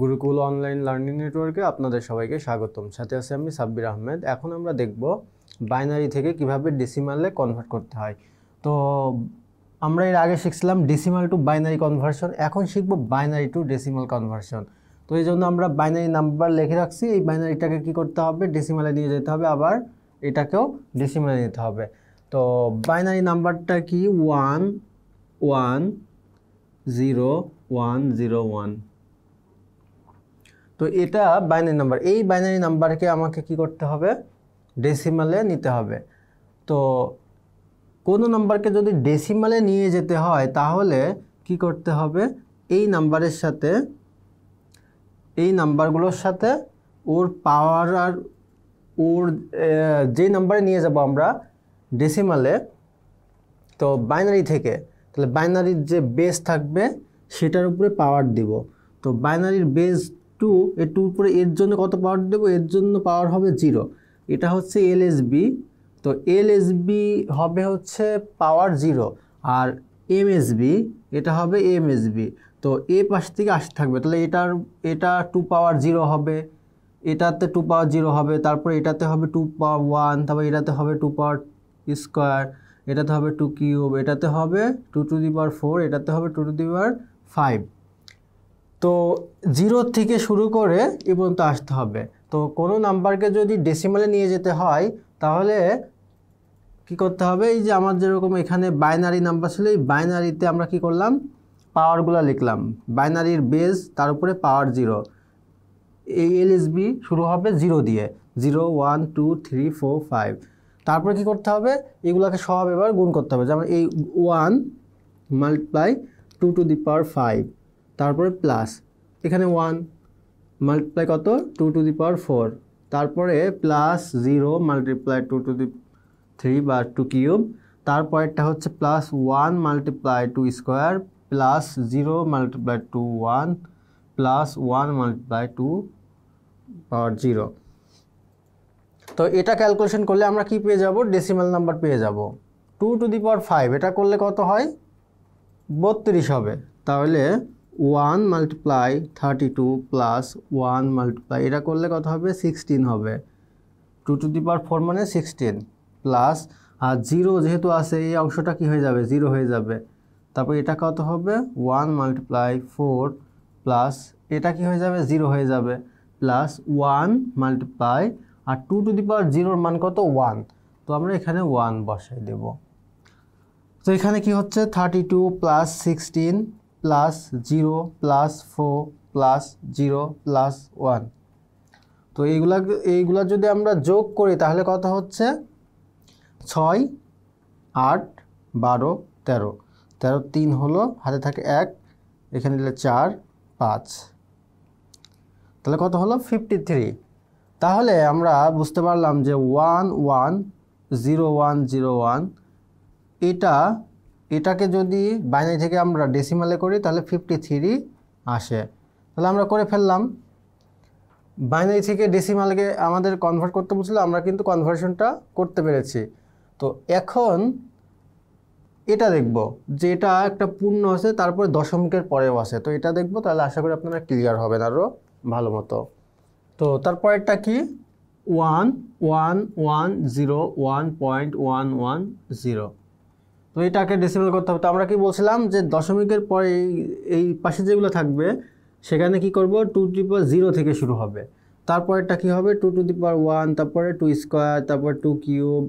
Gurukul online learning নেটওয়ার্কে আপনাদের সবাইকে স্বাগতম সাথে আছে আমি সাব্বির আহমেদ এখন আমরা দেখব বাইনারি থেকে কিভাবে ডিসিমালে কনভার্ট করতে হয় তো আমরা এর আগে শিখছিলাম ডিসিমাল টু বাইনারি কনভার্সন এখন শিখব বাইনারি টু ডেসিমাল কনভার্সন তো এই জন্য আমরা বাইনারি নাম্বার লিখে রাখছি এই বাইনারিটাকে কি করতে হবে ডিসিমালে নিয়ে যেতে হবে আবার এটাকেও ডিসিমালে নিতে হবে তো বাইনারি নাম্বারটা কি one one zero one zero one তো এটা বাইনারি নাম্বার এই বাইনারি নাম্বারকে আমাকে কি করতে হবে ডেসিমালে নিতে হবে তো কোনো নাম্বারকে যদি ডেসিমালে নিয়ে যেতে হয় তাহলে কি করতে হবে এই নাম্বারের সাথে এই নাম্বারগুলোর সাথে ওর পাওয়ার আর ওর যে নাম্বারে নিয়ে যাব আমরা ডেসিমালে তো বাইনারি থেকে তাহলে বাইনারির যে বেস থাকবে সেটার উপরে পাওয়ার দিব তো বাইনারির বেস টু এ টু পরে এর জন্য কত পাওয়ার দেবো এর জন্য পাওয়ার হবে জিরো এটা হচ্ছে বি তো বি হবে হচ্ছে পাওয়ার জিরো আর বি এটা হবে বি তো এ পাশ থেকে আসতে থাকবে তাহলে এটার এটা টু পাওয়ার জিরো হবে এটাতে টু পাওয়ার জিরো হবে তারপর এটাতে হবে টু পাওয়ার ওয়ান তারপর এটাতে হবে টু পাওয়ার স্কোয়ার এটাতে হবে টু কিউব এটাতে হবে two to the power four এটাতে হবে two to the power five তো জিরো থেকে শুরু করে এ পর্যন্ত আসতে হবে তো কোনো নাম্বারকে যদি ডেসিমালে নিয়ে যেতে হয় তাহলে কি করতে হবে এই যে আমার যেরকম এখানে বাইনারি নাম্বার ছিল এই বাইনারিতে আমরা কি করলাম পাওয়ারগুলো লিখলাম বাইনারির বেস তার উপরে পাওয়ার জিরো এই এলএসবি শুরু হবে জিরো দিয়ে zero one two three four five তারপরে কী করতে হবে এগুলোকে সব এবার গুণ করতে হবে যেমন এই one multiply two to the power five তারপরে প্লাস এখানে ওয়ান মাল্টিপ্লাই কত two to the power four তারপরে plus zero multiply two to the three বা টু কিউব তারপরেরটা হচ্ছে plus one multiply two square plus zero multiply two one plus one multiply two power zero তো এটা calculation করলে আমরা কি পেয়ে যাব ডেসিমাল নাম্বার পেয়ে যাব two to the power five এটা করলে কত হয় বত্রিশ হবে তাহলে one multiply thirty two plus one multiply এটা করলে কত হবে সিক্সটিন হবে two to the power four মানে সিক্সটিন প্লাস আর জিরো যেহেতু আছে এই অংশটা কি হয়ে যাবে জিরো হয়ে যাবে তারপর এটা কত হবে ওয়ান মাল্টিপ্লাই ফোর প্লাস এটা কি হয়ে যাবে জিরো হয়ে যাবে প্লাস ওয়ান মাল্টিপ্লাই আর টু টু দি পাওয়ার জিরোর মান কত ওয়ান তো আমরা এখানে ওয়ান বসাই দেব তো এখানে কি হচ্ছে thirty two plus sixteen plus zero plus four plus zero plus one তো এইগুলা এইগুলা যদি আমরা যোগ করি তাহলে কত হচ্ছে ছয় আট বারো তেরো তেরো তিন হলো হাতে থাকে এক এখানে দিলে চার পাঁচ তাহলে কত হলো ফিফটি থ্রি তাহলে আমরা বুঝতে পারলাম যে one one zero one zero one এটা এটাকে যদি বাইনারি থেকে আমরা ডেসিমালে করি তাহলে ফিফটি থ্রি আসে তাহলে আমরা করে ফেললাম বাইনারি থেকে ডেসিমালকে আমাদের কনভার্ট করতে বলছিল আমরা কিন্তু কনভার্সনটা করতে পেরেছি তো এখন এটা দেখব যে এটা একটা পূর্ণ আছে তারপরে দশমিকের পরেও আছে তো এটা দেখব তাহলে আশা করি আপনারা ক্লিয়ার হবেন আরও ভালো মতো তো তারপরেরটা কি one one one zero one point one one zero তো এটাকে ডেসিমাল করতে হবে তো আমরা কি বলছিলাম যে দশমিকের পরে এই পাশে যেগুলো থাকবে সেখানে কি করব two to the power zero থেকে শুরু হবে তারপরেরটা কি হবে two to the power one তারপরে টু স্কোয়ার তারপর টু কিউব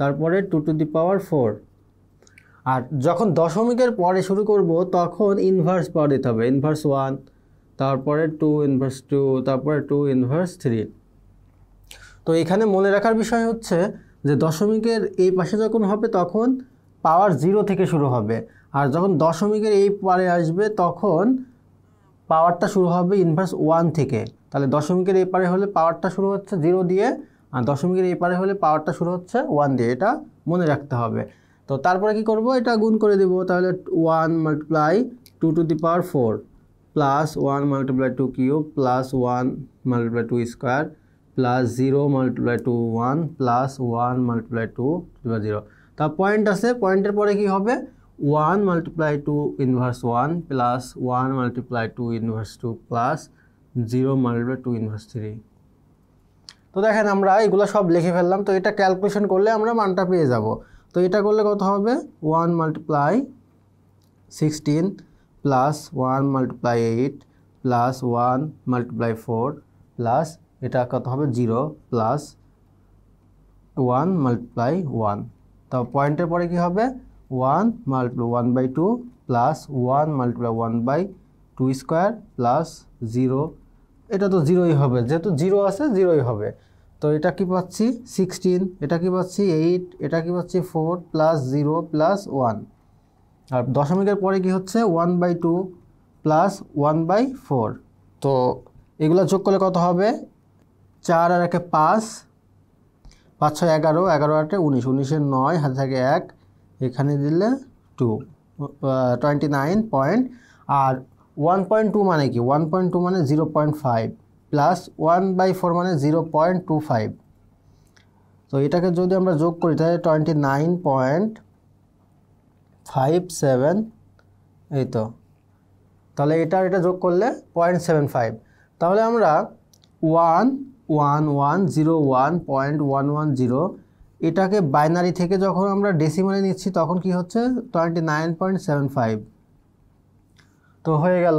তারপরে two to the power four আর যখন দশমিকের পরে শুরু করব তখন ইনভার্স পাওয়ার দিতে হবে ইনভার্স ওয়ান তারপরে টু ইনভার্স টু তারপরে টু ইনভার্স থ্রি তো এখানে মনে রাখার বিষয় হচ্ছে যে দশমিকের এই পাশে যখন হবে তখন পাওয়ার জিরো থেকে শুরু হবে আর যখন দশমিকের এই পারে আসবে তখন পাওয়ারটা শুরু হবে ইনভার্স ওয়ান থেকে তাহলে দশমিকের এই পারে হলে পাওয়ারটা শুরু হচ্ছে জিরো দিয়ে আর দশমিকের এই পারে হলে পাওয়ারটা শুরু হচ্ছে ওয়ান দিয়ে এটা মনে রাখতে হবে তো তারপরে কি করব এটা গুণ করে দেব তাহলে one multiply two to the power four plus one multiply two cube plus one multiply two square plus zero multiply two one plus one multiply two zero তা পয়েন্ট আছে পয়েন্টের পরে কি হবে one multiply two inverse one plus one multiply two inverse two plus zero multiply two inverse three তো দেখেন আমরা এগুলো সব লিখে ফেললাম তো এটা ক্যালকুলেশন করলে আমরা মানটা পেয়ে যাব তো এটা করলে কত হবে one multiply sixteen plus one multiply eight plus one multiply four plus এটা কত হবে zero plus one multiply one তো পয়েন্টের পরে কি হবে one multiply one by two plus one multiply one by two square plus zero এটা তো জিরোই হবে যেহেতু জিরো আছে জিরোই হবে তো এটা কি পাচ্ছি সিক্সটিন এটা কি পাচ্ছি এইট এটা কি পাচ্ছি four plus zero plus one আর দশমিকের পরে কি হচ্ছে one by two plus one by four তো এগুলো যোগ করলে কত হবে চার আর একে পাঁচ পাঁচ ছয় এগারো এগারো আটে উনিশ উনিশের নয় হাতে থাকে এক এখানে দিলে টু টোয়েন্টি নাইন পয়েন্ট আর ওয়ান পয়েন্ট টু মানে কি ওয়ান পয়েন্ট টু মানে zero point five plus one by four মানে জিরো পয়েন্ট টু ফাইভ তো এটাকে যদি আমরা যোগ করি তাহলে twenty nine point five seven এই তো তাহলে এটা এটা যোগ করলে পয়েন্ট সেভেন ফাইভ তাহলে আমরা one one one zero one point one one zero এটাকে বাইনারি থেকে যখন আমরা ডেসিমালে নিচ্ছি তখন কি হচ্ছে twenty nine point seven five তো হয়ে গেল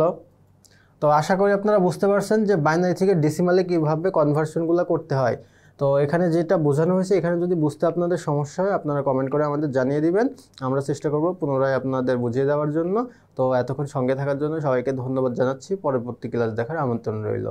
তো আশা করি আপনারা বুঝতে পারছেন যে বাইনারি থেকে ডেসিমালে কীভাবে কনভার্সনগুলো করতে হয় তো এখানে যেটা বোঝানো হয়েছে এখানে যদি বুঝতে আপনাদের সমস্যা হয় আপনারা কমেন্ট করে আমাদের জানিয়ে দিবেন আমরা চেষ্টা করব পুনরায় আপনাদের বুঝিয়ে দেওয়ার জন্য তো এতক্ষণ সঙ্গে থাকার জন্য সবাইকে ধন্যবাদ জানাচ্ছি পরবর্তী ক্লাস দেখার আমন্ত্রণ রইল